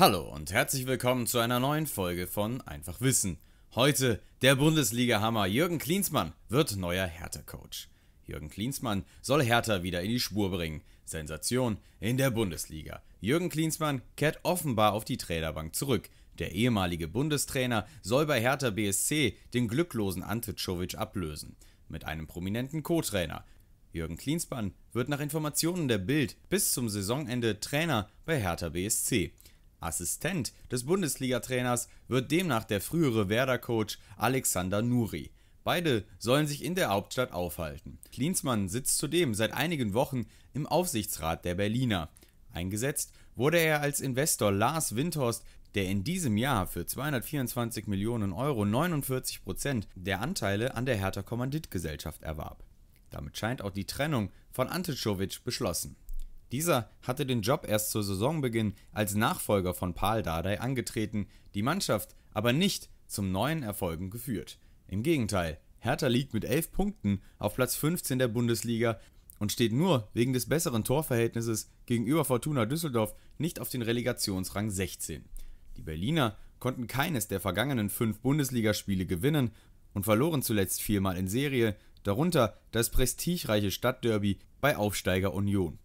Hallo und herzlich willkommen zu einer neuen Folge von Einfach Wissen. Heute der Bundesliga-Hammer Jürgen Klinsmann wird neuer Hertha-Coach. Jürgen Klinsmann soll Hertha wieder in die Spur bringen. Sensation in der Bundesliga. Jürgen Klinsmann kehrt offenbar auf die Trainerbank zurück. Der ehemalige Bundestrainer soll bei Hertha BSC den glücklosen Ante ablösen. Mit einem prominenten Co-Trainer, Jürgen Klinsmann wird nach Informationen der Bild bis zum Saisonende Trainer bei Hertha BSC. Assistent des Bundesliga-Trainers wird demnach der frühere Werder-Coach Alexander Nuri. Beide sollen sich in der Hauptstadt aufhalten. Klinsmann sitzt zudem seit einigen Wochen im Aufsichtsrat der Berliner. Eingesetzt wurde er als Investor Lars Windhorst, der in diesem Jahr für 224 Millionen Euro 49 Prozent der Anteile an der Hertha Kommanditgesellschaft erwarb. Damit scheint auch die Trennung von Antichovic beschlossen dieser hatte den Job erst zu Saisonbeginn als Nachfolger von Paul Dardai angetreten, die Mannschaft aber nicht zum neuen Erfolgen geführt. Im Gegenteil, Hertha liegt mit 11 Punkten auf Platz 15 der Bundesliga und steht nur wegen des besseren Torverhältnisses gegenüber Fortuna Düsseldorf nicht auf den Relegationsrang 16. Die Berliner konnten keines der vergangenen fünf Bundesligaspiele gewinnen und verloren zuletzt viermal in Serie, darunter das prestigereiche Stadtderby bei Aufsteiger Union.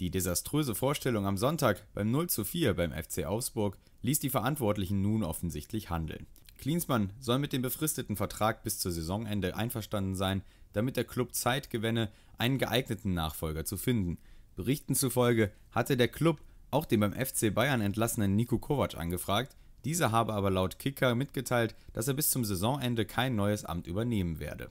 Die desaströse Vorstellung am Sonntag beim 0:4 beim FC Augsburg ließ die Verantwortlichen nun offensichtlich handeln. Klinsmann soll mit dem befristeten Vertrag bis zu Saisonende einverstanden sein, damit der Klub Zeit gewänne, einen geeigneten Nachfolger zu finden. Berichten zufolge hatte der Klub auch den beim FC Bayern entlassenen Niko Kovac angefragt, dieser habe aber laut Kicker mitgeteilt, dass er bis zum Saisonende kein neues Amt übernehmen werde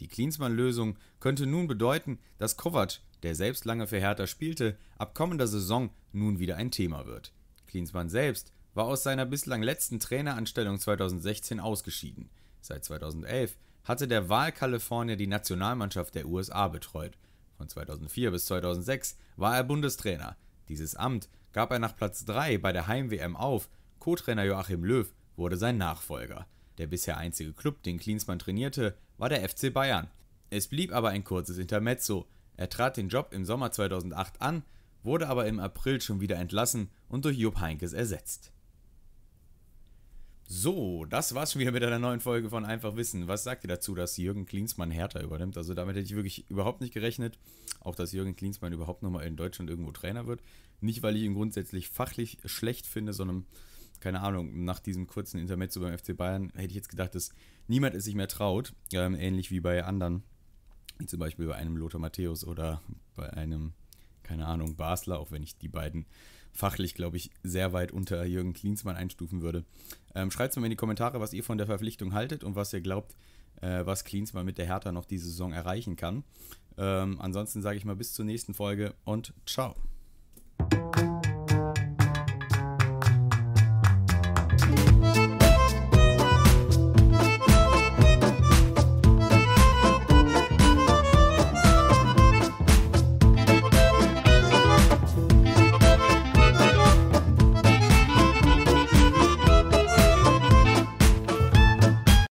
die Klinsmann-Lösung könnte nun bedeuten, dass Kovac, der selbst lange für Hertha spielte, ab kommender Saison nun wieder ein Thema wird. Klinsmann selbst war aus seiner bislang letzten Traineranstellung 2016 ausgeschieden. Seit 2011 hatte der Wahlkalifornier die Nationalmannschaft der USA betreut. Von 2004 bis 2006 war er Bundestrainer. Dieses Amt gab er nach Platz 3 bei der Heim-WM auf. Co-Trainer Joachim Löw wurde sein Nachfolger. Der bisher einzige Club, den Klinsmann trainierte, war der FC Bayern. Es blieb aber ein kurzes Intermezzo. Er trat den Job im Sommer 2008 an, wurde aber im April schon wieder entlassen und durch Jupp Heinkes ersetzt. So, das war's schon wieder mit einer neuen Folge von Einfach Wissen. Was sagt ihr dazu, dass Jürgen Klinsmann Hertha übernimmt? Also damit hätte ich wirklich überhaupt nicht gerechnet. Auch, dass Jürgen Klinsmann überhaupt nochmal in Deutschland irgendwo Trainer wird. Nicht, weil ich ihn grundsätzlich fachlich schlecht finde, sondern keine Ahnung, nach diesem kurzen Intermezzo beim FC Bayern hätte ich jetzt gedacht, dass niemand es sich mehr traut, ähm, ähnlich wie bei anderen, wie zum Beispiel bei einem Lothar Matthäus oder bei einem, keine Ahnung, Basler, auch wenn ich die beiden fachlich, glaube ich, sehr weit unter Jürgen Klinsmann einstufen würde. Ähm, Schreibt es mir in die Kommentare, was ihr von der Verpflichtung haltet und was ihr glaubt, äh, was Klinsmann mit der Hertha noch diese Saison erreichen kann. Ähm, ansonsten sage ich mal bis zur nächsten Folge und ciao.